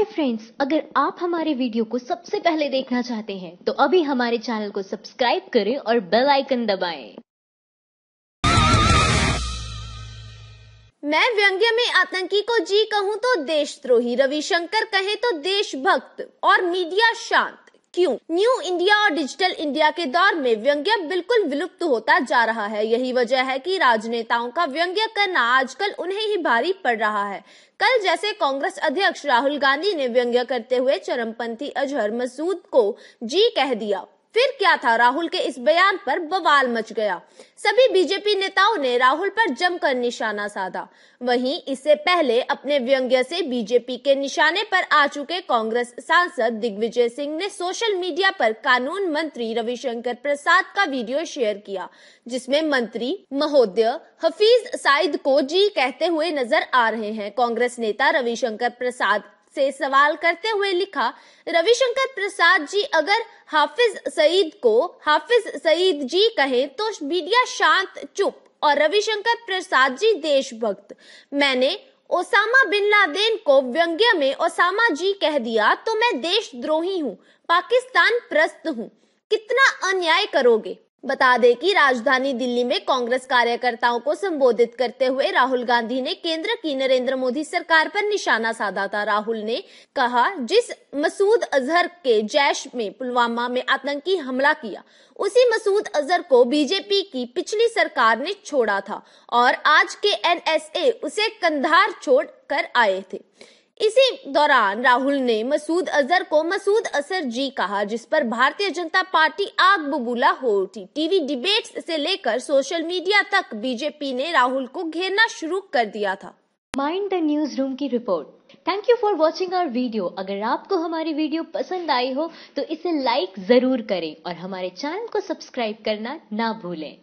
Hi friends अगर आप हमारे वीडियो को सबसे पहले देखना चाहते हैं तो अभी हमारे चैनल को सब्सक्राइब करें और बेल आइकन दबाएं। मैं व्यंग्य में आतंकी को जी कहूं तो देशद्रोही रविशंकर कहे तो देशभक्त और मीडिया शांत क्यों न्यू इंडिया और डिजिटल इंडिया के दौर में व्यंग्य बिल्कुल विलुप्त होता जा रहा है यही वजह है कि राजनेताओं का व्यंग्य करना आजकल उन्हें ही भारी पड़ रहा है कल जैसे कांग्रेस अध्यक्ष राहुल गांधी ने व्यंग्य करते हुए चरमपंथी अजहर मसूद को जी कह दिया फिर क्या था राहुल के इस बयान पर बवाल मच गया सभी बीजेपी नेताओं ने राहुल पर जमकर निशाना साधा वहीं इससे पहले अपने व्यंग्य से बीजेपी के निशाने पर आ चुके कांग्रेस सांसद दिग्विजय सिंह ने सोशल मीडिया पर कानून मंत्री रविशंकर प्रसाद का वीडियो शेयर किया जिसमें मंत्री महोदय हफीज साइद को जी कहते हुए नजर आ रहे हैं कांग्रेस नेता रविशंकर प्रसाद से सवाल करते हुए लिखा रविशंकर प्रसाद जी अगर हाफिज सईद को हाफिज सईद जी कहे तो मीडिया शांत चुप और रविशंकर प्रसाद जी देशभक्त मैंने ओसामा बिन लादेन को व्यंग्य में ओसामा जी कह दिया तो मैं देशद्रोही हूँ पाकिस्तान प्रस्त हूँ कितना अन्याय करोगे बता दें कि राजधानी दिल्ली में कांग्रेस कार्यकर्ताओं को संबोधित करते हुए राहुल गांधी ने केंद्र की नरेंद्र मोदी सरकार पर निशाना साधा था राहुल ने कहा जिस मसूद अजहर के जैश में पुलवामा में आतंकी हमला किया उसी मसूद अजहर को बीजेपी की पिछली सरकार ने छोड़ा था और आज के एनएसए उसे कंधार छोड़ कर आए थे इसी दौरान राहुल ने मसूद अजहर को मसूद असर जी कहा जिस पर भारतीय जनता पार्टी आग बबूला हो उठी टीवी डिबेट्स से लेकर सोशल मीडिया तक बीजेपी ने राहुल को घेरना शुरू कर दिया था माइंड द न्यूज रूम की report thank you for watching our video अगर आपको हमारी वीडियो पसंद आई हो तो इसे लाइक जरूर करें और हमारे चैनल को सब्सक्राइब करना ना भूलें